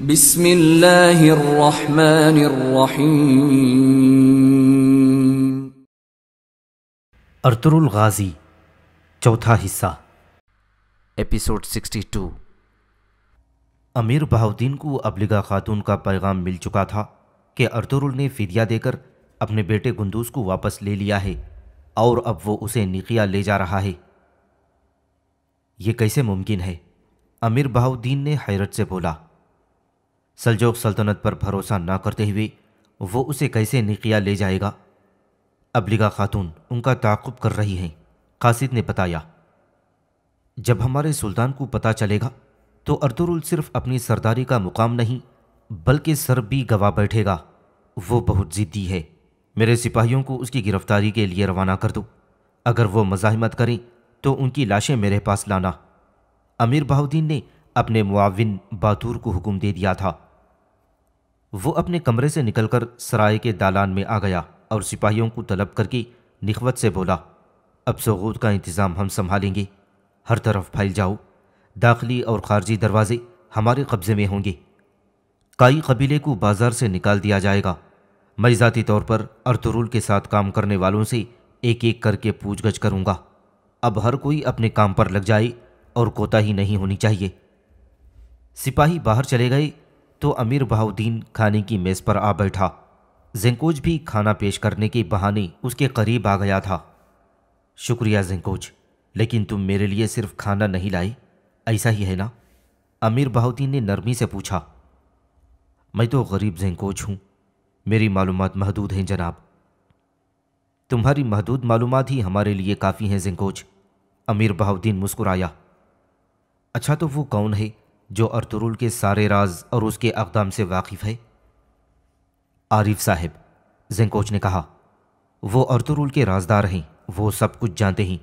बिस्मिल्लाहिर्रहमानिर्रहीम अर्तुरुल गाजी चौथा हिस्सा एपिसोड 62 अमीर बहाउद्दीन को अबलिगा खातून का पैगाम मिल चुका था कि अर्तुरुल ने फिदिया देकर अपने बेटे गुंदूस को वापस ले लिया है और अब वो उसे निकिया ले जा रहा है ये कैसे मुमकिन है अमीर बहाउद्दीन ने हैरत से बोला सलजोक सल्तनत पर भरोसा ना करते हुए वो उसे कैसे निकिया ले जाएगा अबलिगा खातून उनका ताकुब कर रही हैं कासिद ने बताया जब हमारे सुल्तान को पता चलेगा तो अर्तुरुल सिर्फ अपनी सरदारी का मुकाम नहीं बल्कि सर भी गवा बैठेगा वो बहुत ज़िद्दी है मेरे सिपाहियों को उसकी गिरफ्तारी के लिए रवाना कर दो अगर वो मज़ाहमत करें तो उनकी लाशें मेरे पास लाना अमीर बहाउद्दीन ने अपने मुआविन बातूर को हुक्म दे दिया था वो अपने कमरे से निकलकर सराय के दालान में आ गया और सिपाहियों को तलब करके निखवत से बोला अब सगूत का इंतज़ाम हम संभालेंगे हर तरफ फैल जाओ दाखिली और खारजी दरवाजे हमारे कब्ज़े में होंगे काई कबीले को बाज़ार से निकाल दिया जाएगा मैं ज़ाती तौर पर अर्तुरुल के साथ काम करने वालों से एक एक करके पूछ गछ करूँगा अब हर कोई अपने काम पर लग जाए और कोताही नहीं होनी चाहिए सिपाही बाहर चले गए तो अमीर बहाउद्दीन खाने की मेज़ पर आ बैठा जेंकोज भी खाना पेश करने के बहाने उसके करीब आ गया था शुक्रिया जेंकोज लेकिन तुम मेरे लिए सिर्फ खाना नहीं लाई ऐसा ही है ना अमीर बहाउद्दीन ने नरमी से पूछा मैं तो गरीब जेंकोज हूँ मेरी मालूम महदूद हैं जनाब तुम्हारी महदूद मालूम ही हमारे लिए काफ़ी हैं जेंकोज अमीर बहाउद्दीन मुस्कुराया अच्छा तो वो कौन है जो अर्तुरुल के सारे राज और उसके अकदाम से वाकिफ़ है आरिफ साहब जेंकोच ने कहा वो अर्तुरुल के राजदार हैं वो सब कुछ जानते हैं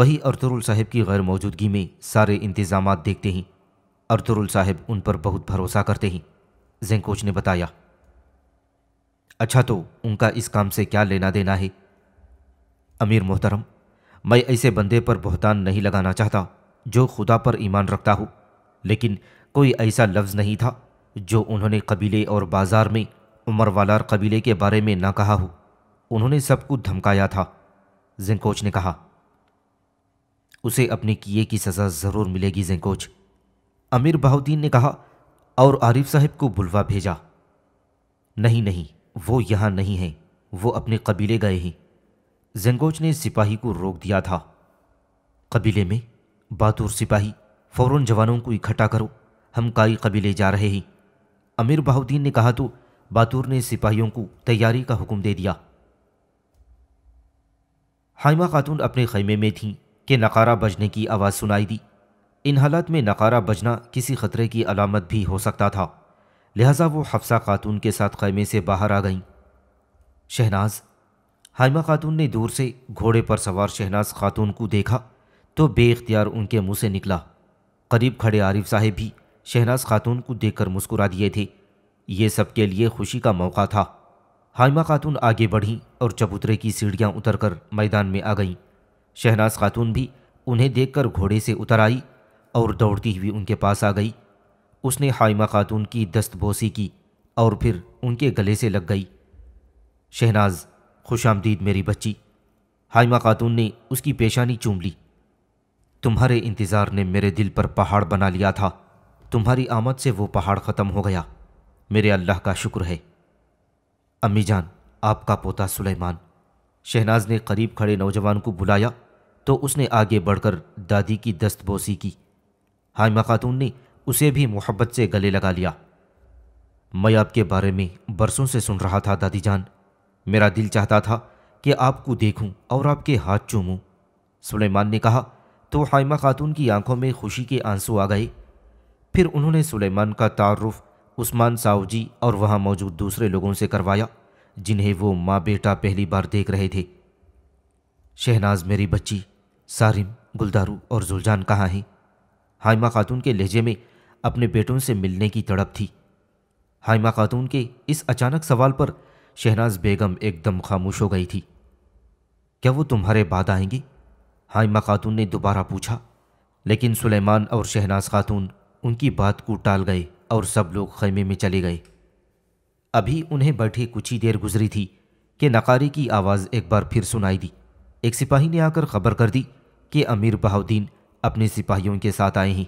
वही अर्तुरुल साहब की गैर मौजूदगी में सारे इंतज़ाम देखते हैं अर्तुरुल साहब उन पर बहुत भरोसा करते हैं जेंकोच ने बताया अच्छा तो उनका इस काम से क्या लेना देना है अमीर मोहतरम मैं ऐसे बंदे पर बहतान नहीं लगाना चाहता जो खुदा पर ईमान रखता हूं लेकिन कोई ऐसा लफ्ज़ नहीं था जो उन्होंने कबीले और बाज़ार में उमर वालार कबीले के बारे में ना कहा हो उन्होंने सबको धमकाया था जेंकोच ने कहा उसे अपने किए की सज़ा ज़रूर मिलेगी जेंकोच अमीर बहाउद्दीन ने कहा और आरिफ साहब को बुलवा भेजा नहीं नहीं वो यहाँ नहीं है वो अपने कबीले गए हैं जेंकोच ने सिपाही को रोक दिया था कबीले में बातूर सिपाही फ़ौर जवानों को इकट्ठा करो हम काई कबीले जा रहे हैं अमीर बहाउद्दीन ने कहा तो बातूर ने सिपाहियों को तैयारी का हुक्म दे दिया हाइमा खातून अपने खैमे में थीं कि नकारा बजने की आवाज़ सुनाई दी इन हालात में नकारा बजना किसी खतरे की अलामत भी हो सकता था लिहाजा वो हफ्सा खातून के साथ खैमे से बाहर आ गईं शहनाज हाइमा खातून ने दूर से घोड़े पर सवार शहनाज खातून को देखा तो बेख्तियार उनके मुंह से निकला करीब खड़े आरिफ साहेब भी शहनाज खातून को देखकर मुस्कुरा दिए थे ये सबके लिए खुशी का मौका था हाइमा खातून आगे बढ़ीं और चबूतरे की सीढ़ियाँ उतर कर मैदान में आ गईं शहनाज खातून भी उन्हें देखकर घोड़े से उतर आई और दौड़ती हुई उनके पास आ गई उसने हाइमा खातून की दस्तबोसी की और फिर उनके गले से लग गई शहनाज खुश आमदीद मेरी बच्ची हाइमा खातून ने उसकी पेशानी चूम ली तुम्हारे इंतज़ार ने मेरे दिल पर पहाड़ बना लिया था तुम्हारी आमद से वो पहाड़ ख़त्म हो गया मेरे अल्लाह का शुक्र है अम्मी जान आपका पोता सुलेमान शहनाज ने करीब खड़े नौजवान को बुलाया तो उसने आगे बढ़कर दादी की दस्तबोसी की हाइमा खातून ने उसे भी मोहब्बत से गले लगा लिया मैं आपके बारे में बरसों से सुन रहा था दादी जान मेरा दिल चाहता था कि आपको देखूं और आपके हाथ चूमूं सुलेमान ने कहा तो हाइमा खातून की आंखों में खुशी के आंसू आ गए फिर उन्होंने सुलेमान का तारुफ उस्मान साहु जी और वहाँ मौजूद दूसरे लोगों से करवाया जिन्हें वो माँ बेटा पहली बार देख रहे थे शहनाज मेरी बच्ची सारिम गुलदारू और जुलजान कहाँ हैं हाइमा खातून के लहजे में अपने बेटों से मिलने की तड़प थी हाइमा खातून के इस अचानक सवाल पर शहनाज बेगम एकदम खामोश हो गई थी क्या वो तुम्हारे बाद आएंगी हाइमा खातून ने दोबारा पूछा लेकिन सुलेमान और शहनाज खातून उनकी बात को टाल गए और सब लोग खैमे में चले गए अभी उन्हें बैठे कुछ ही देर गुजरी थी कि नकारे की आवाज़ एक बार फिर सुनाई दी एक सिपाही ने आकर खबर कर दी कि अमीर बहाउद्दीन अपने सिपाहियों के साथ आए हैं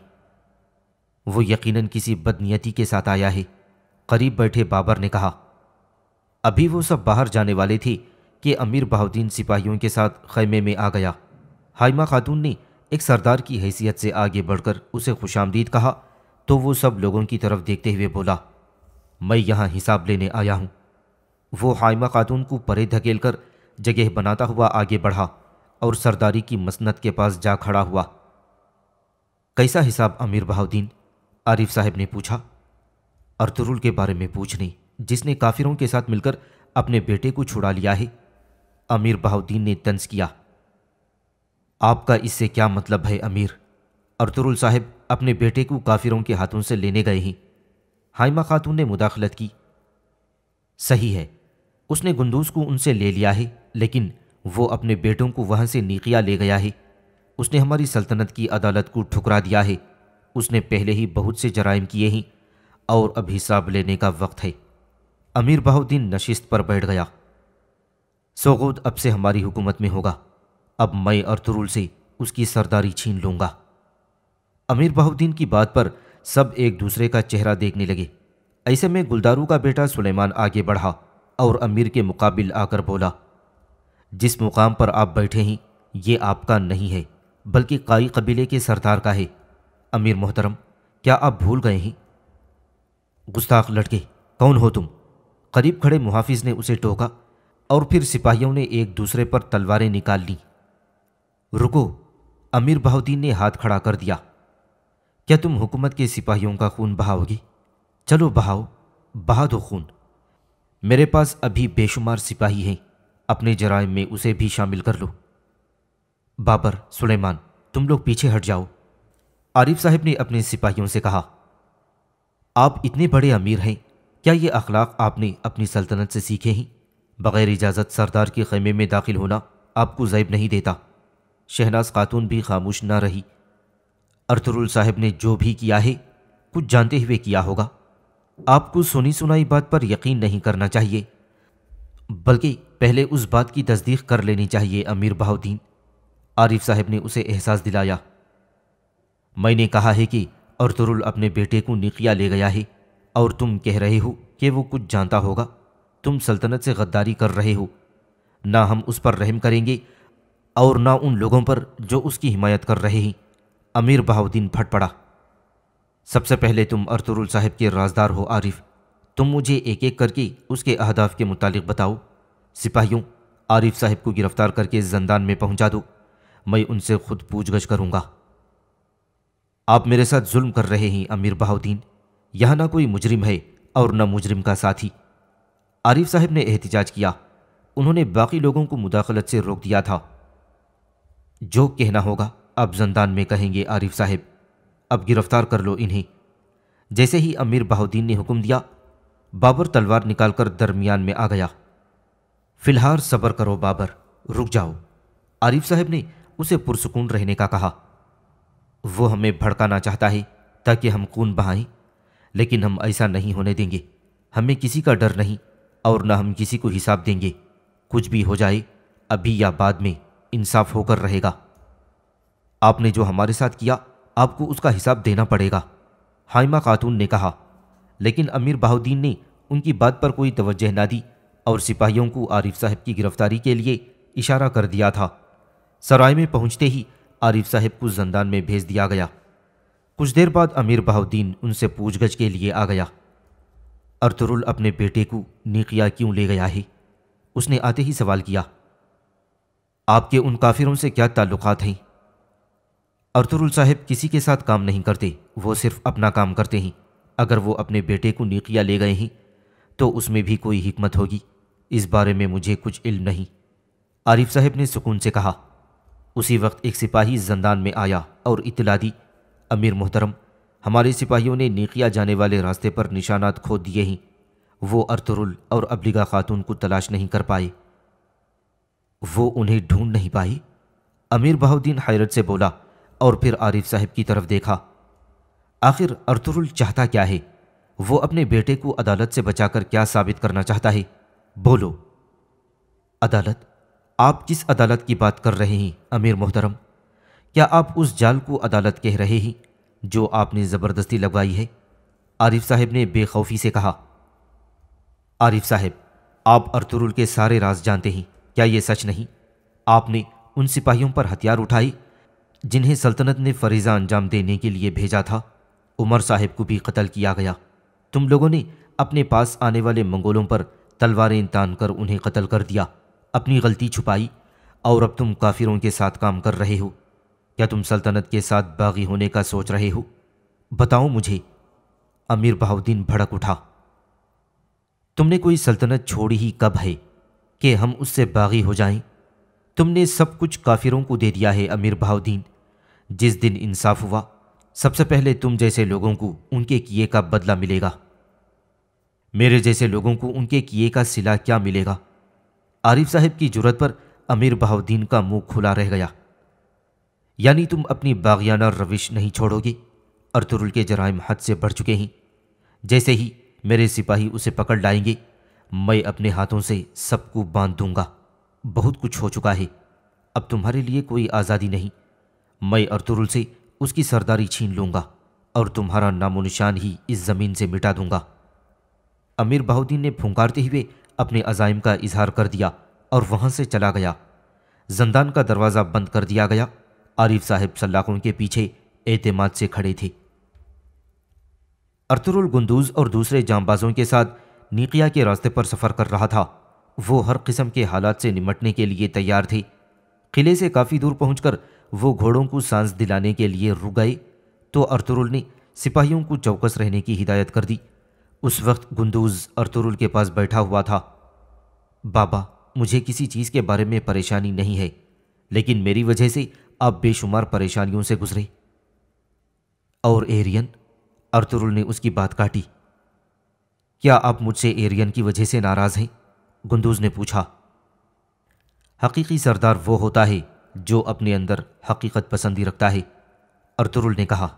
वो यकीनन किसी बदनीयती के साथ आया है करीब बैठे बाबर ने कहा अभी वो सब बाहर जाने वाले थे कि अमीर बहाउद्दीन सिपाहियों के साथ खैमे में आ गया हाइमा खातून ने एक सरदार की हैसियत से आगे बढ़कर उसे खुशामदीद कहा तो वो सब लोगों की तरफ देखते हुए बोला मैं यहाँ हिसाब लेने आया हूँ वो हाइमा खातून को परे धकेल कर जगह बनाता हुआ आगे बढ़ा और सरदारी की मसनत के पास जा खड़ा हुआ कैसा हिसाब अमीर बहाउद्दीन आरिफ साहब ने पूछा अर्तुरुल के बारे में पूछ नहीं जिसने काफिरों के साथ मिलकर अपने बेटे को छुड़ा लिया है अमीर बहाउद्दीन ने तंज किया आपका इससे क्या मतलब है अमीर अरतरुल साहब अपने बेटे को काफिरों के हाथों से लेने गए हैं हाइमा खातून ने मुदाखलत की सही है उसने गुंदूस को उनसे ले लिया है लेकिन वो अपने बेटों को वहाँ से नीकिया ले गया है उसने हमारी सल्तनत की अदालत को ठुकरा दिया है उसने पहले ही बहुत से जराइम किए हैं और अब हिसाब लेने का वक्त है अमीर बहुद्दीन नशिस्त पर बैठ गया सोगोद अब से हमारी हुकूमत में होगा अब मैं अर्तुरुल से उसकी सरदारी छीन लूंगा अमीर बहुद्दीन की बात पर सब एक दूसरे का चेहरा देखने लगे ऐसे में गुलदारू का बेटा सुलेमान आगे बढ़ा और अमीर के मुकाबिल आकर बोला जिस मुकाम पर आप बैठे हैं ये आपका नहीं है बल्कि काई कबीले के सरदार का है अमीर मोहतरम क्या आप भूल गए हैं गुस्ताख लड़के कौन हो तुम करीब खड़े मुहाफिज ने उसे टोका और फिर सिपाहियों ने एक दूसरे पर तलवारें निकाल लीं रुको अमीर बहाउद्दीन ने हाथ खड़ा कर दिया क्या तुम हुकूमत के सिपाहियों का खून बहाओगी चलो बहाओ बहा दो खून मेरे पास अभी बेशुमार सिपाही हैं अपने जराय में उसे भी शामिल कर लो बाबर सुलेमान तुम लोग पीछे हट जाओ आरिफ साहब ने अपने सिपाहियों से कहा आप इतने बड़े अमीर हैं क्या ये अखलाक आपने अपनी सल्तनत से सीखे हैं बग़ैर इजाज़त सरदार के खेमे में दाखिल होना आपको जैब नहीं देता शहनाज खातून भी खामोश ना रही अर्थरुल साहब ने जो भी किया है कुछ जानते हुए किया होगा आपको सुनी सुनाई बात पर यकीन नहीं करना चाहिए बल्कि पहले उस बात की तस्दीक कर लेनी चाहिए अमीर बहाउद्दीन आरिफ साहब ने उसे एहसास दिलाया मैंने कहा है कि अरतरुल अपने बेटे को निकिया ले गया है और तुम कह रहे हो कि वो कुछ जानता होगा तुम सल्तनत से गद्दारी कर रहे हो ना हम उस पर रहम करेंगे और ना उन लोगों पर जो उसकी हिमायत कर रहे हैं अमीर बहाउद्दीन फट पड़ा सबसे पहले तुम अरतरुल साहब के राजदार हो आरिफ तुम मुझे एक एक करके उसके अहदाफ के मुतालिक बताओ सिपाहियों आरिफ साहब को गिरफ्तार करके जंदान में पहुंचा दो मैं उनसे खुद पूछगछ करूंगा आप मेरे साथ जुल्म कर रहे हैं अमीर बहाउद्दीन यहाँ ना कोई मुजरिम है और ना मुजरिम का साथी आरिफ साहब ने एहतजाज किया उन्होंने बाकी लोगों को मुदाखलत से रोक दिया था जो कहना होगा अब जंदान में कहेंगे आरिफ साहब अब गिरफ्तार कर लो इन्हें जैसे ही अमीर बहाउद्दीन ने हुक्म दिया बाबर तलवार निकालकर दरमियान में आ गया फिलहाल सब्र करो बाबर रुक जाओ आरिफ साहब ने उसे पुरसकून रहने का कहा वो हमें भड़काना चाहता है ताकि हम खून बहाएं लेकिन हम ऐसा नहीं होने देंगे हमें किसी का डर नहीं और न हम किसी को हिसाब देंगे कुछ भी हो जाए अभी या बाद में इंसाफ होकर रहेगा आपने जो हमारे साथ किया आपको उसका हिसाब देना पड़ेगा हाइमा खातून ने कहा लेकिन अमीर बहाउद्दीन ने उनकी बात पर कोई तवज्जह ना दी और सिपाहियों को आरिफ साहब की गिरफ्तारी के लिए इशारा कर दिया था सराय में पहुंचते ही आरिफ साहब को जंदान में भेज दिया गया कुछ देर बाद अमीर बहाउद्दीन उनसे पूछगछ के लिए आ गया अर्तुरुल अपने बेटे को निकिया क्यों ले गया है उसने आते ही सवाल किया आपके उन काफिरों से क्या ताल्लुकात हैं अर्तुरुल साहब किसी के साथ काम नहीं करते वो सिर्फ अपना काम करते हैं अगर वो अपने बेटे को नीकिया ले गए हैं तो उसमें भी कोई हिकमत होगी इस बारे में मुझे कुछ इल्म नहीं आरिफ साहब ने सुकून से कहा उसी वक्त एक सिपाही जंदान में आया और इतला दी अमीर मोहतरम हमारे सिपाहियों ने नीकिया जाने वाले रास्ते पर निशानात खो दिए हैं वो अर्तुरुल और अबलीगा खातून को तलाश नहीं कर पाए वो उन्हें ढूंढ नहीं पाई अमीर बहाउद्दीन हैरत से बोला और फिर आरिफ साहब की तरफ देखा आखिर अर्तुरुल चाहता क्या है वो अपने बेटे को अदालत से बचाकर क्या साबित करना चाहता है बोलो अदालत आप किस अदालत की बात कर रहे हैं अमीर मोहतरम क्या आप उस जाल को अदालत कह रहे हैं जो आपने ज़बरदस्ती लगवाई है आरिफ साहब ने बेखौफी से कहा आरिफ साहब आप अर्तुरुल के सारे राज जानते हैं क्या ये सच नहीं आपने उन सिपाहियों पर हथियार उठाए जिन्हें सल्तनत ने फरीजा अंजाम देने के लिए भेजा था उमर साहेब को भी कत्ल किया गया तुम लोगों ने अपने पास आने वाले मंगोलों पर तलवारें तान कर उन्हें कत्ल कर दिया अपनी गलती छुपाई और अब तुम काफिरों के साथ काम कर रहे हो क्या तुम सल्तनत के साथ बागी होने का सोच रहे हो बताओ मुझे अमीर बहाउद्दीन भड़क उठा तुमने कोई सल्तनत छोड़ी ही कब है कि हम उससे बागी हो जाएं। तुमने सब कुछ काफिरों को दे दिया है अमीर बहाउद्दीन जिस दिन इंसाफ हुआ सबसे पहले तुम जैसे लोगों को उनके किए का बदला मिलेगा मेरे जैसे लोगों को उनके किए का सिला क्या मिलेगा आरिफ साहब की जरूरत पर अमीर बहाउद्दीन का मुंह खुला रह गया यानी तुम अपनी बागियाना रविश नहीं छोड़ोगे अर्तुरुल के जराइम हद से बढ़ चुके हैं जैसे ही मेरे सिपाही उसे पकड़ लाएंगे मैं अपने हाथों से सबको बांध दूंगा बहुत कुछ हो चुका है अब तुम्हारे लिए कोई आज़ादी नहीं मैं अर्तुरुल से उसकी सरदारी छीन लूंगा और तुम्हारा नामो निशान ही इस ज़मीन से मिटा दूंगा अमीर बाहुद्दीन ने फुंकारते हुए अपने अजाइम का इजहार कर दिया और वहाँ से चला गया जंदान का दरवाज़ा बंद कर दिया गया आरिफ साहेब सलाखों के पीछे एतमाद से खड़े थे अर्तुरुल गुंदूज और दूसरे जांबाजों के साथ नीकिया के रास्ते पर सफ़र कर रहा था वो हर किस्म के हालात से निमटने के लिए तैयार थी किले से काफ़ी दूर पहुंचकर वो घोड़ों को सांस दिलाने के लिए रुक गए तो अर्तुरुल ने सिपाहियों को चौकस रहने की हिदायत कर दी उस वक्त गुंदूज अर्तुरुल के पास बैठा हुआ था बाबा मुझे किसी चीज़ के बारे में परेशानी नहीं है लेकिन मेरी वजह से आप बेशुमार परेशानियों से गुजरे और एरियन अर्तुरुल ने उसकी बात काटी क्या आप मुझसे एरियन की वजह से नाराज़ हैं गुंदूज ने पूछा हकीकी सरदार वो होता है जो अपने अंदर हकीकत पसंदी रखता है अर्तुरुल ने कहा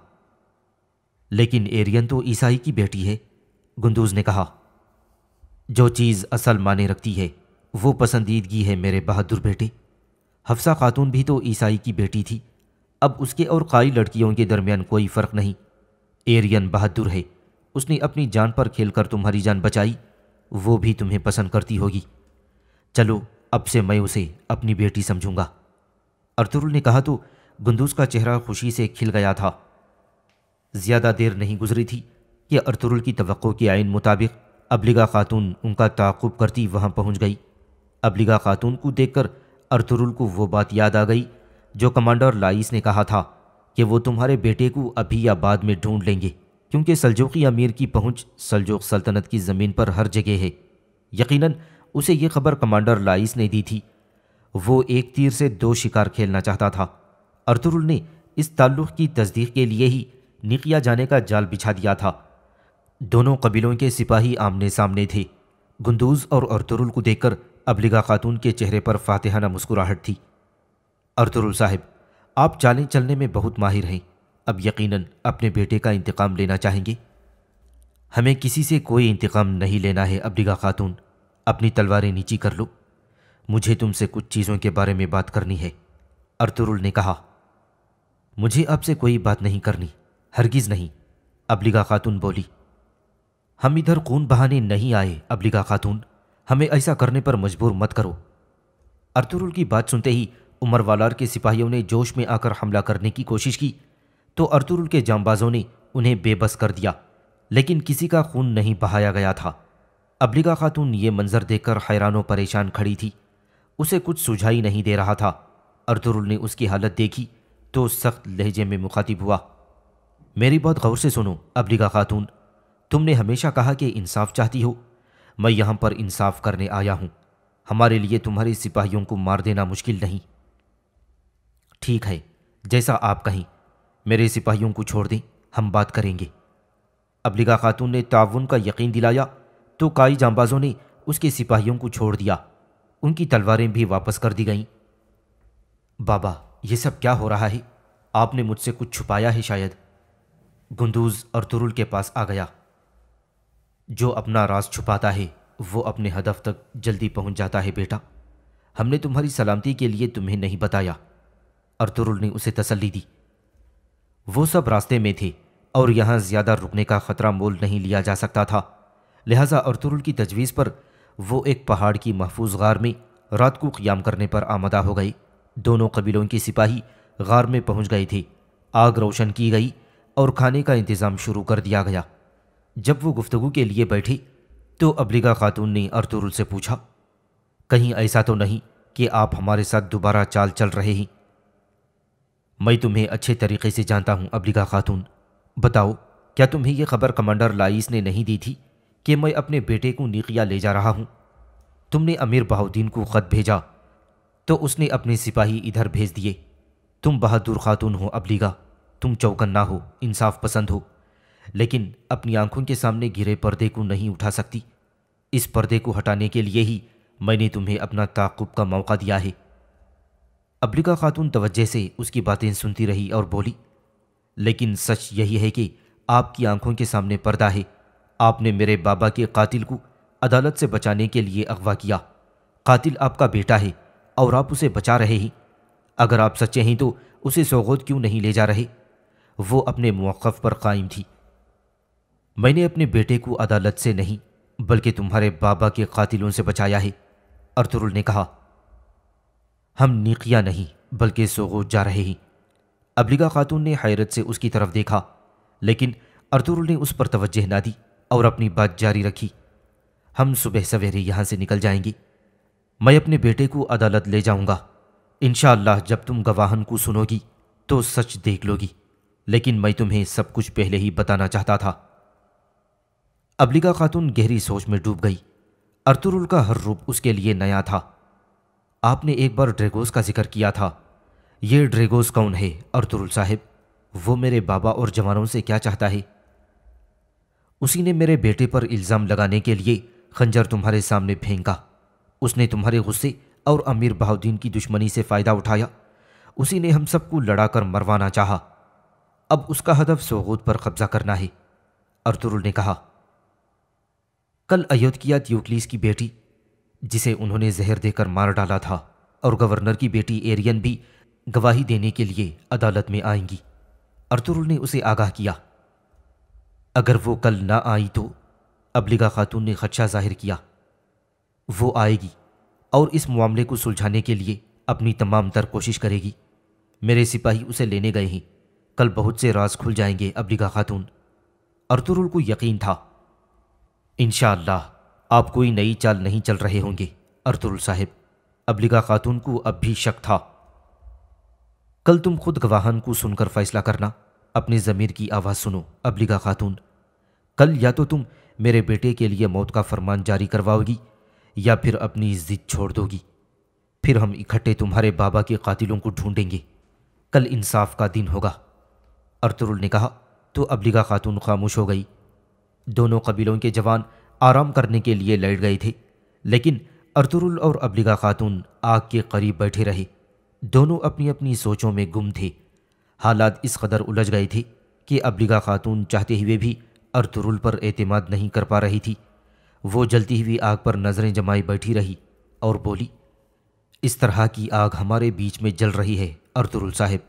लेकिन एरियन तो ईसाई की बेटी है गुंदूज ने कहा जो चीज़ असल माने रखती है वो पसंदीदगी है मेरे बहादुर बेटे हफ्सा खातून भी तो ईसाई की बेटी थी अब उसके और कई लड़कियों के दरमियान कोई फ़र्क नहीं एरियन बहादुर है उसने अपनी जान पर खेलकर तुम्हारी जान बचाई वो भी तुम्हें पसंद करती होगी चलो अब से मैं उसे अपनी बेटी समझूंगा अर्तुरुल ने कहा तो गुंदूस का चेहरा खुशी से खिल गया था ज़्यादा देर नहीं गुजरी थी कि अर्तुरुल की तो के आयन मुताबिक अबलिगा खातून उनका ताकुब करती वहां पहुंच गई अबलिगा खातून को देखकर अर्तुरुल को वो बात याद आ गई जो कमांडर लाइस ने कहा था कि वो तुम्हारे बेटे को अभी या बाद में ढूंढ लेंगे क्योंकि सलजोकी अमीर की पहुंच सलजोक सल्तनत की ज़मीन पर हर जगह है यकीनन उसे ये खबर कमांडर लाइस ने दी थी वो एक तीर से दो शिकार खेलना चाहता था अर्तुरुल ने इस ताल्लुक़ की तस्दीक के लिए ही निकिया जाने का जाल बिछा दिया था दोनों कबीलों के सिपाही आमने सामने थे गुंदूज और अर्तुरुल को देखकर अबलिगा खातून के चेहरे पर फातेहाना मुस्कुराहट थी अर्तुरुल साहब आप चालें चलने में बहुत माहिर हैं अब यकीनन अपने बेटे का इंतकाम लेना चाहेंगे हमें किसी से कोई इंतकाम नहीं लेना है अब खातून अपनी तलवारें नीची कर लो मुझे तुमसे कुछ चीज़ों के बारे में बात करनी है अर्तुरुल ने कहा मुझे आपसे कोई बात नहीं करनी हरगिज़ नहीं अबलिगा खातून बोली हम इधर खून बहाने नहीं आए अबलीगा खातून हमें ऐसा करने पर मजबूर मत करो अर्तुरुल की बात सुनते ही उमर वालार के सिपाहियों ने जोश में आकर हमला करने की कोशिश की तो अर्तुरुल के जांबाजों ने उन्हें बेबस कर दिया लेकिन किसी का खून नहीं बहाया गया था अबलिका खातून ये मंजर देखकर हैरानों परेशान खड़ी थी उसे कुछ सुझाई नहीं दे रहा था अर्तुरुल ने उसकी हालत देखी तो सख्त लहजे में मुखातिब हुआ मेरी बहुत गौर से सुनो अबलिका खातून तुमने हमेशा कहा कि इंसाफ चाहती हो मैं यहाँ पर इंसाफ करने आया हूँ हमारे लिए तुम्हारे सिपाहियों को मार देना मुश्किल नहीं ठीक है जैसा आप कहें मेरे सिपाहियों को छोड़ दें हम बात करेंगे अबलिगा खातून ने ताउन का यकीन दिलाया तो काई जांबाजों ने उसके सिपाहियों को छोड़ दिया उनकी तलवारें भी वापस कर दी गईं बाबा ये सब क्या हो रहा है आपने मुझसे कुछ छुपाया है शायद गुंदूज और तुरुल के पास आ गया जो अपना राज छुपाता है वो अपने हदफ तक जल्दी पहुंच जाता है बेटा हमने तुम्हारी सलामती के लिए तुम्हें नहीं बताया अर्तुरुल ने उसे तसल्ली दी वो सब रास्ते में थी और यहाँ ज़्यादा रुकने का ख़तरा मोल नहीं लिया जा सकता था लिहाजा अर्तुरुल की तजवीज़ पर वो एक पहाड़ की महफूज गार में रात को क़्याम करने पर आमदा हो गई दोनों कबीलों की सिपाही गार में पहुंच गई थी आग रोशन की गई और खाने का इंतज़ाम शुरू कर दिया गया जब वो गुफ्तगु के लिए बैठी तो अबलिगा खातून ने अर्तुरुल से पूछा कहीं ऐसा तो नहीं कि आप हमारे साथ दोबारा चाल चल रहे हैं मैं तुम्हें अच्छे तरीके से जानता हूँ अबलिगा खातून बताओ क्या तुम्हें यह खबर कमांडर लाइस ने नहीं दी थी कि मैं अपने बेटे को निकिया ले जा रहा हूँ तुमने अमीर बहाउद्दीन को ख़त भेजा तो उसने अपने सिपाही इधर भेज दिए तुम बहादुर खातून हो अबलीगा तुम चौकन ना हो इंसाफ पसंद हो लेकिन अपनी आंखों के सामने घिरे पर्दे को नहीं उठा सकती इस पर्दे को हटाने के लिए ही मैंने तुम्हें अपना ताकुब का मौका दिया है अब्रिका खातून तवज्जे से उसकी बातें सुनती रही और बोली लेकिन सच यही है कि आपकी आंखों के सामने पर्दा है आपने मेरे बाबा के कातिल को अदालत से बचाने के लिए अगवा किया कातिल आपका बेटा है और आप उसे बचा रहे हैं अगर आप सच्चे हैं तो उसे सौगोद क्यों नहीं ले जा रहे वो अपने मौक़ पर कायम थी मैंने अपने बेटे को अदालत से नहीं बल्कि तुम्हारे बाबा के कातिलों से बचाया है अर्तुरुल ने कहा हम नीकिया नहीं बल्कि सोगो जा रहे ही अबलिगा खातून ने हैरत से उसकी तरफ देखा लेकिन अर्तुरुल ने उस पर तवज्जह ना दी और अपनी बात जारी रखी हम सुबह सवेरे यहाँ से निकल जाएंगे मैं अपने बेटे को अदालत ले जाऊँगा इन जब तुम गवाहन को सुनोगी तो सच देख लोगी लेकिन मैं तुम्हें सब कुछ पहले ही बताना चाहता था अबलिगा खातून गहरी सोच में डूब गई अर्तुरुल का हर रूप उसके लिए नया था आपने एक बार ड्रेगोस का जिक्र किया था ये ड्रेगोस कौन है अर्तुरुल साहब वो मेरे बाबा और जवानों से क्या चाहता है उसी ने मेरे बेटे पर इल्ज़ाम लगाने के लिए खंजर तुम्हारे सामने फेंका उसने तुम्हारे गुस्से और अमीर बहाउद्दीन की दुश्मनी से फ़ायदा उठाया उसी ने हम सबको लड़ा कर मरवाना चाहा अब उसका हदफ सोगूद पर कब्जा करना है अर्तुरुल ने कहा कल अयोध्या की बेटी जिसे उन्होंने जहर देकर मार डाला था और गवर्नर की बेटी एरियन भी गवाही देने के लिए अदालत में आएंगी अर्तुरुल ने उसे आगाह किया अगर वो कल ना आई तो अबलिगा खातून ने खदशा जाहिर किया वो आएगी और इस मामले को सुलझाने के लिए अपनी तमाम तर कोशिश करेगी मेरे सिपाही उसे लेने गए हैं कल बहुत से राज खुल जाएंगे अबलिगा खातून अर्तुरुल को यकीन था इनशाला आप कोई नई चाल नहीं चल रहे होंगे अर्तुल साहेब अबलिगा खातून को अब भी शक था कल तुम खुद गवाहन को सुनकर फैसला करना अपने ज़मीर की आवाज़ सुनो अबलिगा खातून कल या तो तुम मेरे बेटे के लिए मौत का फरमान जारी करवाओगी या फिर अपनी जिद छोड़ दोगी फिर हम इकट्ठे तुम्हारे बाबा के कातिलों को ढूंढेंगे कल इंसाफ का दिन होगा अर्तुल ने कहा तो अबलिगा खातून खामोश हो गई दोनों कबीलों के जवान आराम करने के लिए लेट गई थी लेकिन अर्तुरुल और अबलिगा खातून आग के करीब बैठी रही दोनों अपनी अपनी सोचों में गुम थी हालात इस कदर उलझ गई थी कि अबलिगा खातून चाहते हुए भी अर्तुरुल पर एतमाद नहीं कर पा रही थी वो जलती हुई आग पर नज़रें जमाई बैठी रही और बोली इस तरह की आग हमारे बीच में जल रही है अर्तुरुल साहब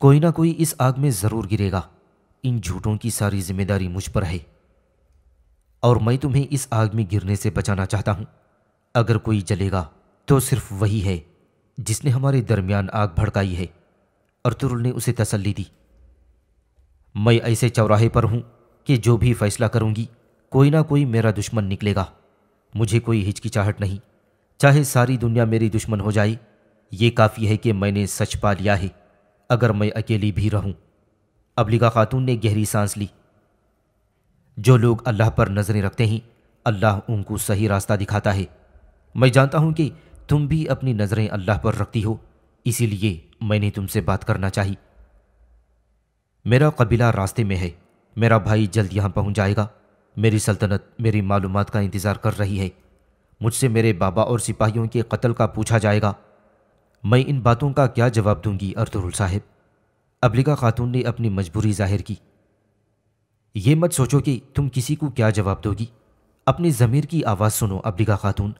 कोई ना कोई इस आग में ज़रूर गिरेगा इन झूठों की सारी जिम्मेदारी मुझ पर है और मैं तुम्हें इस आग में गिरने से बचाना चाहता हूँ अगर कोई जलेगा तो सिर्फ वही है जिसने हमारे दरमियान आग भड़काई है अर्तुरुल ने उसे तसल्ली दी मैं ऐसे चौराहे पर हूँ कि जो भी फैसला करूँगी कोई ना कोई मेरा दुश्मन निकलेगा मुझे कोई हिचकिचाहट नहीं चाहे सारी दुनिया मेरी दुश्मन हो जाए ये काफ़ी है कि मैंने सच पा लिया है अगर मैं अकेली भी रहूं अबलिगा खातून ने गहरी सांस ली जो लोग अल्लाह पर नज़रें रखते हैं अल्लाह उनको सही रास्ता दिखाता है मैं जानता हूँ कि तुम भी अपनी नज़रें अल्लाह पर रखती हो इसीलिए मैंने तुमसे बात करना चाही मेरा कबीला रास्ते में है मेरा भाई जल्द यहाँ पहुँच जाएगा मेरी सल्तनत मेरी मालूम का इंतज़ार कर रही है मुझसे मेरे बाबा और सिपाहियों के कत्ल का पूछा जाएगा मैं इन बातों का क्या जवाब दूंगी अर्तुल साहेब अबलिका खातून ने अपनी मजबूरी जाहिर की ये मत सोचो कि तुम किसी को क्या जवाब दोगी अपनी ज़मीर की आवाज़ सुनो अब्रिका खातून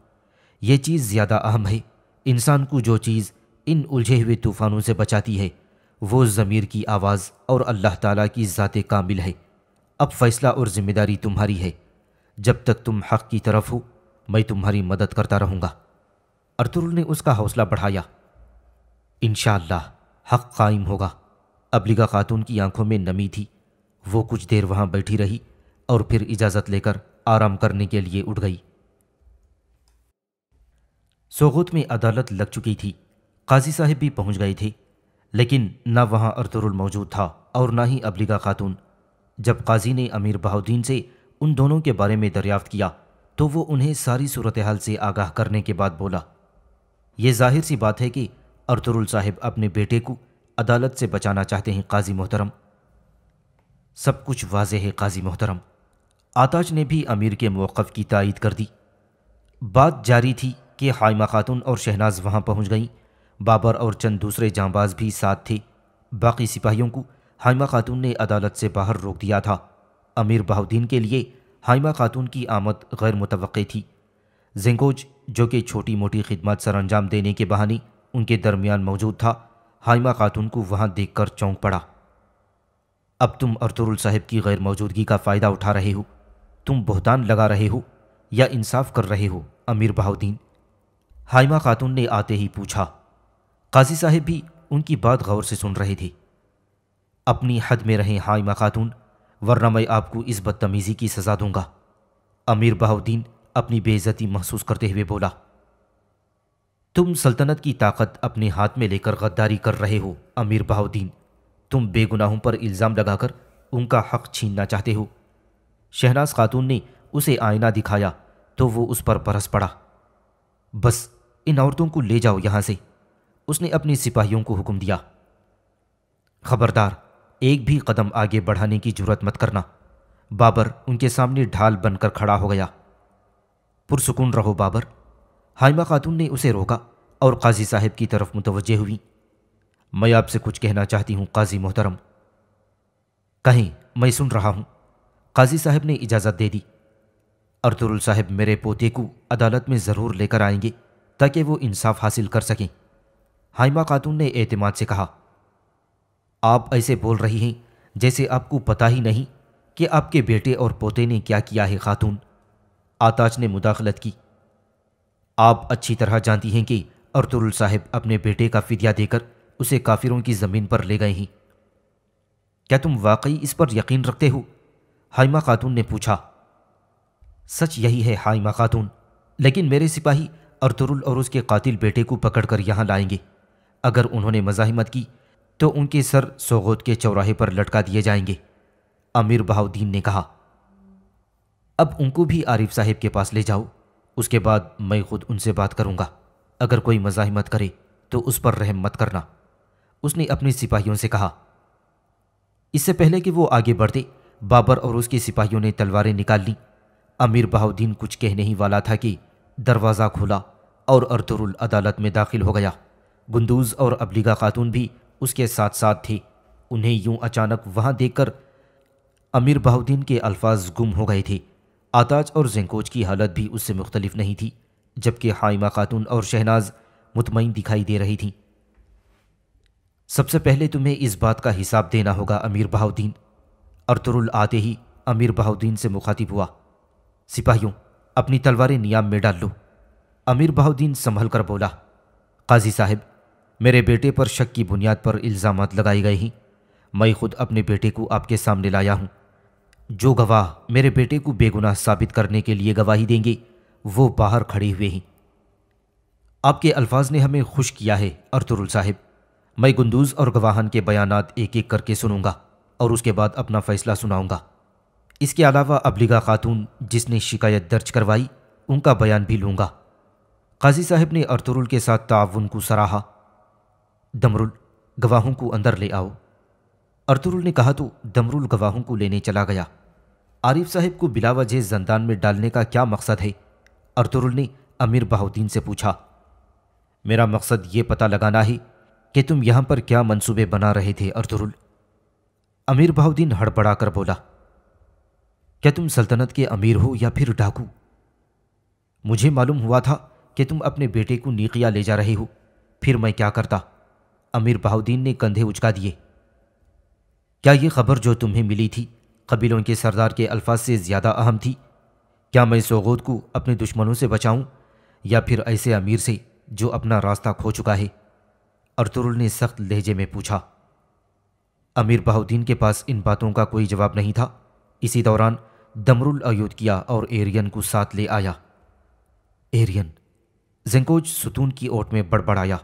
ये चीज़ ज़्यादा अहम है इंसान को जो चीज़ इन उलझे हुए तूफ़ानों से बचाती है वो ज़मीर की आवाज़ और अल्लाह ताला की ज़ात कामिल है अब फ़ैसला और ज़िम्मेदारी तुम्हारी है जब तक तुम हक़ की तरफ हो मैं तुम्हारी मदद करता रहूँगा अरतुल ने उसका हौसला बढ़ाया इन हक़ कायम होगा अब्लिगा खातून की आंखों में नमी थी वो कुछ देर वहाँ बैठी रही और फिर इजाज़त लेकर आराम करने के लिए उठ गई सोगोत में अदालत लग चुकी थी काजी साहब भी पहुँच गए थे लेकिन न वहाँ अरतरुल मौजूद था और ना ही अबलीगा खातून जब काजी ने अमीर बहाउद्दीन से उन दोनों के बारे में दरियाफ्त किया तो वो उन्हें सारी सूरत हाल से आगाह करने के बाद बोला ये जाहिर सी बात है कि अरतरुल साहब अपने बेटे को अदालत से बचाना चाहते हैं काजी मोहतरम सब कुछ वाज है काजी मोहतरम आताज ने भी अमीर के मौक़ की तायद कर दी बात जारी थी कि हाइमा खातून और शहनाज वहाँ पहुँच गईं बाबर और चंद दूसरे जांबाज भी साथ थे बाकी सिपाहियों को हाइमा खातून ने अदालत से बाहर रोक दिया था अमीर बहाउद्दीन के लिए हाइमा खातून की आमद गैर मुतव थी जेंगोज जो कि छोटी मोटी खिदमत सर अंजाम देने के बहाने उनके दरमियान मौजूद था हाइमा खातून को वहाँ देख कर चौंक पड़ा अब तुम अर्तुरुल साहिब की गैर मौजूदगी का फ़ायदा उठा रहे हो तुम बहुतान लगा रहे हो या इंसाफ कर रहे हो अमीर बहाउद्दीन हाइमा खातून ने आते ही पूछा काजी साहिब भी उनकी बात गौर से सुन रहे थे अपनी हद में रहें हाइमा खातून वरना मैं आपको इस बदतमीज़ी की सज़ा दूंगा अमीर बहाउद्दीन अपनी बेइज्जती महसूस करते हुए बोला तुम सल्तनत की ताकत अपने हाथ में लेकर गद्दारी कर रहे हो अमीर बहाउद्दीन तुम बेगुनाहों पर इल्ज़ाम लगाकर उनका हक छीनना चाहते हो शहनाज खातून ने उसे आईना दिखाया तो वो उस पर बरस पड़ा बस इन औरतों को ले जाओ यहां से उसने अपने सिपाहियों को हुक्म दिया खबरदार एक भी कदम आगे बढ़ाने की जरूरत मत करना बाबर उनके सामने ढाल बनकर खड़ा हो गया पुरसकून रहो बाबर हाइमा खातून ने उसे रोका और काजी साहब की तरफ मुतवजे हुई मैं आपसे कुछ कहना चाहती हूँ काजी मोहतरम कहीं मैं सुन रहा हूँ काजी साहब ने इजाज़त दे दी अर्तुरुल साहब मेरे पोते को अदालत में ज़रूर लेकर आएंगे ताकि वो इंसाफ हासिल कर सकें हाइमा खातून ने एतमाद से कहा आप ऐसे बोल रही हैं जैसे आपको पता ही नहीं कि आपके बेटे और पोते ने क्या किया है खातून आताज ने मुदाखलत की आप अच्छी तरह जानती हैं कि अर्तुरुल साहब अपने बेटे का फिदिया देकर उसे काफिरों की ज़मीन पर ले गए हैं क्या तुम वाकई इस पर यकीन रखते हो हाइमा खातून ने पूछा सच यही है हाइमा खातून लेकिन मेरे सिपाही अर्तुरुल और उसके कातिल बेटे को पकड़कर यहां लाएंगे अगर उन्होंने मजाहमत की तो उनके सर सोगोत के चौराहे पर लटका दिए जाएंगे अमीर बहाउद्दीन ने कहा अब उनको भी आरिफ साहेब के पास ले जाओ उसके बाद मैं खुद उनसे बात करूंगा अगर कोई मजाहमत करे तो उस पर रहम मत करना उसने अपने सिपाहियों से कहा इससे पहले कि वो आगे बढ़ते बाबर और उसके सिपाहियों ने तलवारें निकाल लीं अमीर बहाउद्दीन कुछ कहने ही वाला था कि दरवाज़ा खोला और अर्तुरुल अदालत में दाखिल हो गया गुंदूज और अबलीगा खातून भी उसके साथ साथ थे उन्हें यूं अचानक वहां देखकर अमीर बहाउद्दीन के अल्फाज गुम हो गए थे आताज और जेंकोज की हालत भी उससे मुख्तलिफ नहीं थी जबकि हाइमा खातून और शहनाज मुतमिन दिखाई दे रही थीं सबसे पहले तुम्हें इस बात का हिसाब देना होगा अमीर बहाउद्दीन अरतुरुल आते ही अमीर बहाउद्दीन से मुखातिब हुआ सिपाहियों अपनी तलवारें नियाम में डाल लो अमीर बहाउद्दीन संभल कर बोला काजी साहब मेरे बेटे पर शक की बुनियाद पर इल्ज़ाम लगाए गए हैं मैं खुद अपने बेटे को आपके सामने लाया हूँ जो गवाह मेरे बेटे को बेगुनाह साबित करने के लिए गवाही देंगे वो बाहर खड़े हुए हैं आपके अल्फाज ने हमें खुश किया है अर्तुरुल साहब मैं गुंदूज और गवाहन के बयानात एक एक करके सुनूंगा और उसके बाद अपना फैसला सुनाऊंगा इसके अलावा अबलीगा खातून जिसने शिकायत दर्ज करवाई उनका बयान भी लूँगा काजी साहब ने अर्तुरुल के साथ ताउन को सराहा दमरुल गवाहों को अंदर ले आओ अर्तुरुल ने कहा तो दमरुल गवाहों को लेने चला गया आरिफ साहब को बिलावजह जंदान में डालने का क्या मकसद है अर्तुरुल ने अमीर बहाउद्दीन से पूछा मेरा मकसद ये पता लगाना है कि तुम यहां पर क्या मंसूबे बना रहे थे अर्दरुल अमीर बाहुद्दीन हड़बड़ा कर बोला क्या तुम सल्तनत के अमीर हो या फिर डाकू मुझे मालूम हुआ था कि तुम अपने बेटे को नीकिया ले जा रहे हो फिर मैं क्या करता अमीर बाहुद्दीन ने कंधे उचका दिए क्या यह खबर जो तुम्हें मिली थी कबीलों के सरदार के अल्फाज से ज़्यादा अहम थी क्या मैं सौगोद को अपने दुश्मनों से बचाऊं या फिर ऐसे अमीर से जो अपना रास्ता खो चुका है अरतुरुल ने सख्त लहजे में पूछा अमीर बहाउद्दीन के पास इन बातों का कोई जवाब नहीं था इसी दौरान दमरुल अयोध्या और एरियन को साथ ले आया एरियन जेंकोज सुतून की ओट में बड़बड़ाया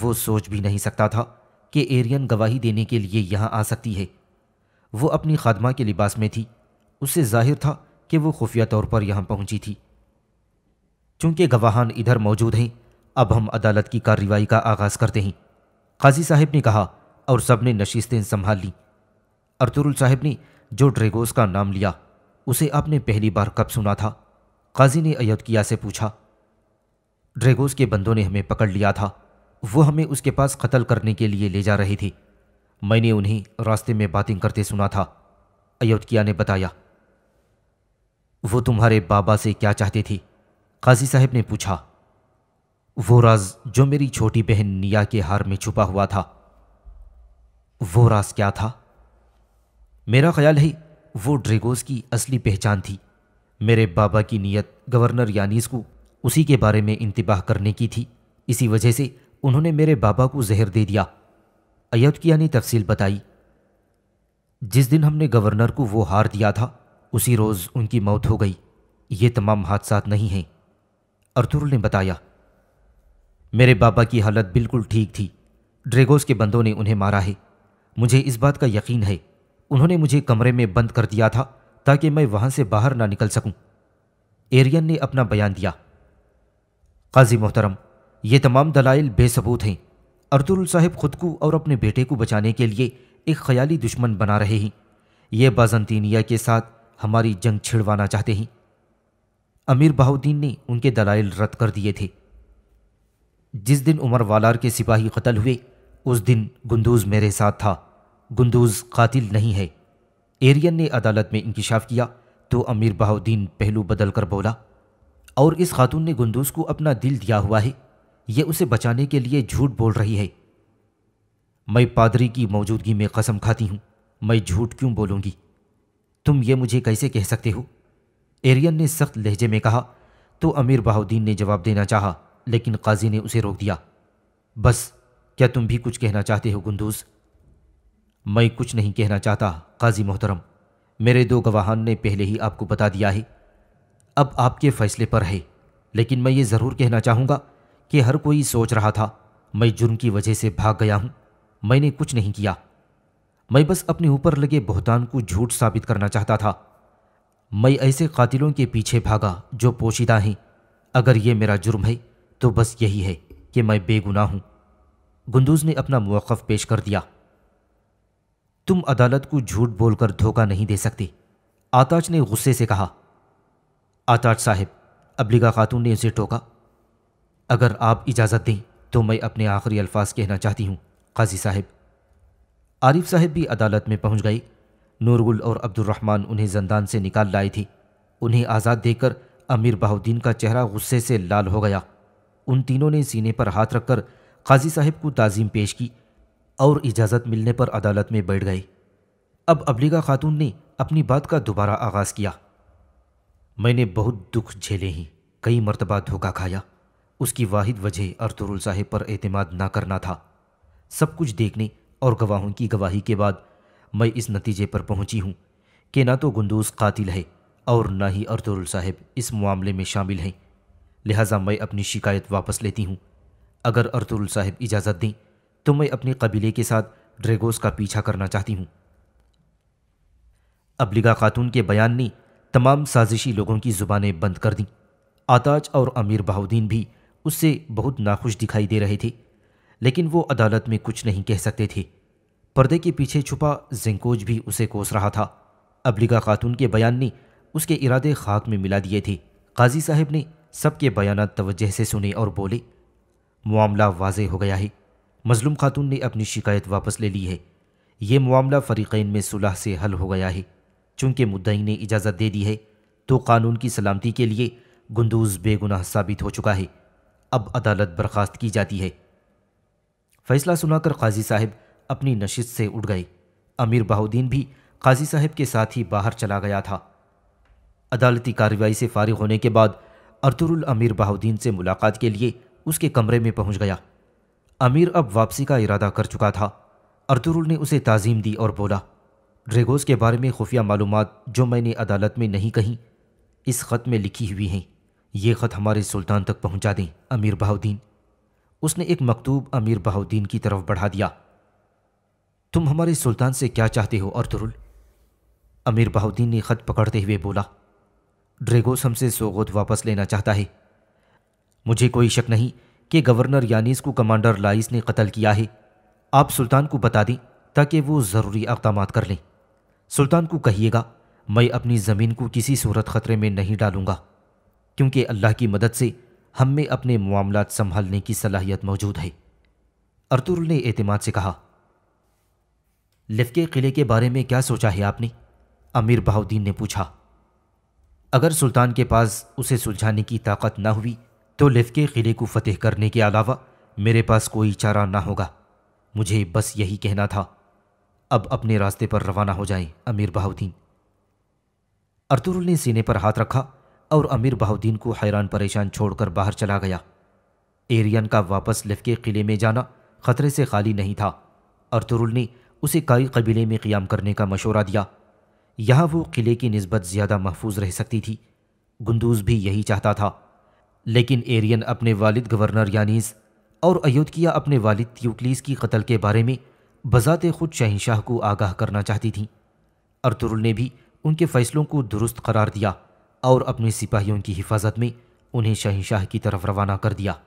वो सोच भी नहीं सकता था कि एरियन गवाही देने के लिए यहां आ सकती है वो अपनी खादमा के लिबास में थी उससे जाहिर था कि वो खुफिया तौर पर यहां पहुंची थी चूंकि गवाहान इधर मौजूद हैं अब हम अदालत की कार्रवाई का आगाज़ करते हैं काजी साहब ने कहा और सब ने नशीस्तें संभाल लीं अर्तुरुल साहब ने जो ड्रेगोस का नाम लिया उसे आपने पहली बार कब सुना था काजी ने अयोध्या से पूछा ड्रेगोस के बंदों ने हमें पकड़ लिया था वो हमें उसके पास कत्ल करने के लिए ले जा रहे थे मैंने उन्हें रास्ते में बातें करते सुना था अयोध्या ने बताया वो तुम्हारे बाबा से क्या चाहते थे काजी साहब ने पूछा वो राज जो मेरी छोटी बहन निया के हार में छुपा हुआ था वो राज क्या था मेरा ख्याल है वो ड्रेगोस की असली पहचान थी मेरे बाबा की नीयत गवर्नर यानीस को उसी के बारे में इंतबाह करने की थी इसी वजह से उन्होंने मेरे बाबा को जहर दे दिया अयोध्या ने तफसील बताई जिस दिन हमने गवर्नर को वो हार दिया था उसी रोज़ उनकी मौत हो गई ये तमाम हादसा नहीं हैं अर्तुल ने बताया मेरे बाबा की हालत बिल्कुल ठीक थी ड्रेगोस के बंदों ने उन्हें मारा है मुझे इस बात का यकीन है उन्होंने मुझे कमरे में बंद कर दिया था ताकि मैं वहाँ से बाहर ना निकल सकूं। एरियन ने अपना बयान दिया काजी मोहतरम ये तमाम दलाइल बेसबूत हैं अर्तुल साहब खुद को और अपने बेटे को बचाने के लिए एक ख्याली दुश्मन बना रहे हैं ये बाजनतीनिया के साथ हमारी जंग छिड़वाना चाहते हैं अमीर बहाउद्दीन ने उनके दलाइल रद्द कर दिए थे जिस दिन उमर वालार के सिपाही कत्ल हुए उस दिन गुंदूज मेरे साथ था गुंदूज कातिल नहीं है एरियन ने अदालत में इंकशाफ किया तो अमीर बहाउद्दीन पहलू बदल कर बोला और इस खातून ने गुंदूज को अपना दिल दिया हुआ है यह उसे बचाने के लिए झूठ बोल रही है मैं पादरी की मौजूदगी में कसम खाती हूँ मैं झूठ क्यों बोलूँगी तुम ये मुझे कैसे कह सकते हो एरियन ने सख्त लहजे में कहा तो अमीर बहाउद्दीन ने जवाब देना चाहा लेकिन काजी ने उसे रोक दिया बस क्या तुम भी कुछ कहना चाहते हो गुंदूज मैं कुछ नहीं कहना चाहता काजी मोहतरम मेरे दो गवाहान ने पहले ही आपको बता दिया है अब आपके फैसले पर है लेकिन मैं ये ज़रूर कहना चाहूँगा कि हर कोई सोच रहा था मैं जुर्म की वजह से भाग गया हूँ मैंने कुछ नहीं किया मैं बस अपने ऊपर लगे बहुतान को झूठ साबित करना चाहता था मैं ऐसे कातिलों के पीछे भागा जो पोशीदा हैं अगर ये मेरा जुर्म है तो बस यही है कि मैं बेगुनाह हूं गुंदूज ने अपना मौकफ पेश कर दिया तुम अदालत को झूठ बोलकर धोखा नहीं दे सकते आताज ने गुस्से से कहा आताज साहब अबलीगा खातून ने उसे टोका अगर आप इजाज़त दें तो मैं अपने आखिरी अल्फाज कहना चाहती हूँ काजी साहब आरिफ साहब भी अदालत में पहुंच गए नूरगुल और अब्दुलरहमान उन्हें जंदान से निकाल लाए थे उन्हें आज़ाद देकर अमीर बहाउद्दीन का चेहरा गुस्से से लाल हो गया उन तीनों ने सीने पर हाथ रखकर काजी साहब को ताज़ीम पेश की और इजाज़त मिलने पर अदालत में बैठ गए अब अबलीगा खातून ने अपनी बात का दोबारा आगाज़ किया मैंने बहुत दुख झेले हैं कई मरतबा धोखा खाया उसकी वाहिद वजह अरतुरुल साहेब पर एतमाद ना करना था सब कुछ देखने और गवाहों की गवाही के बाद मैं इस नतीजे पर पहुंची हूं कि ना तो गुंदूस कातिल है और ना ही अरतुरुल साहेब इस मामले में शामिल हैं लिहाजा मैं अपनी शिकायत वापस लेती हूँ अगर अर्तुल साहब इजाज़त दें तो मैं अपने कबीले के साथ ड्रेगोस का पीछा करना चाहती हूँ अबलिगा खातून के बयान ने तमाम साजिशी लोगों की ज़ुबानें बंद कर दीं आताज और अमीर बहाउद्दीन भी उससे बहुत नाखुश दिखाई दे रहे थे लेकिन वो अदालत में कुछ नहीं कह सकते थे पर्दे के पीछे छुपा जेंकोज भी उसे कोस रहा था अबलिगा खातून के बयान ने उसके इरादे खाक में मिला दिए थे काजी साहब ने सबके बयान तवजह से सुने और बोले मामला वाज हो गया है मज़लूम खातून ने अपनी शिकायत वापस ले ली है ये मामला फ़रीक़ैन में सुलह से हल हो गया है चूंकि मुद्दई ने इजाज़त दे दी है तो कानून की सलामती के लिए गुंदूज बेगुनाह साबित हो चुका है अब अदालत बर्खास्त की जाती है फैसला सुनाकर काजी साहब अपनी नशिस्त से उठ गए अमीर बाहुद्दीन भी काजी साहब के साथ ही बाहर चला गया था अदालती कार्रवाई से फारिग होने के बाद अर्तुरुल अमीर बहाउद्दीन से मुलाकात के लिए उसके कमरे में पहुंच गया अमीर अब वापसी का इरादा कर चुका था अर्तुरुल ने उसे ताज़ीम दी और बोला ड्रेगोस के बारे में खुफिया मालूम जो मैंने अदालत में नहीं कहीं इस ख़त में लिखी हुई हैं ये ख़त हमारे सुल्तान तक पहुंचा दें अमीर बहाउद्दीन उसने एक मकतूब अमीर बहाउद्दीन की तरफ बढ़ा दिया तुम हमारे सुल्तान से क्या चाहते हो अर्तुरुल अमीर बहाउद्दीन ने ख़त पकड़ते हुए बोला ड्रेगोस हमसे सोगोद वापस लेना चाहता है मुझे कोई शक नहीं कि गवर्नर यानीस को कमांडर लाइस ने कत्ल किया है आप सुल्तान को बता दें ताकि वो ज़रूरी इकदाम कर लें सुल्तान को कहिएगा मैं अपनी ज़मीन को किसी सूरत ख़तरे में नहीं डालूंगा क्योंकि अल्लाह की मदद से हम में अपने मामला संभालने की सलाहियत मौजूद है अर्तुल ने एतमाद से कहा लिफके किले के बारे में क्या सोचा है आपने अमीर बहाउद्दीन ने पूछा अगर सुल्तान के पास उसे सुलझाने की ताकत ना हुई तो लिफ के किले को फतेह करने के अलावा मेरे पास कोई चारा ना होगा मुझे बस यही कहना था अब अपने रास्ते पर रवाना हो जाएं अमीर बहाउद्दीन अरतुरुल ने सीने पर हाथ रखा और अमीर बहाउद्दीन को हैरान परेशान छोड़कर बाहर चला गया एरियन का वापस लिफ के किले में जाना खतरे से खाली नहीं था अरतुरुल ने उसे कई कबीले में क़्याम करने का मशवरा दिया यहाँ वो किले की नस्बत ज़्यादा महफूज रह सकती थी गुंदूज भी यही चाहता था लेकिन एरियन अपने वालिद गवर्नर यानीस और अयोध्या अपने वालिद त्यूकलीस की कत्ल के बारे में बजात खुद शहनशाह को आगाह करना चाहती थीं अर्तुरुल ने भी उनके फ़ैसलों को दुरुस्त करार दिया और अपने सिपाहियों की हिफाजत में उन्हें शहनशाह की तरफ रवाना कर दिया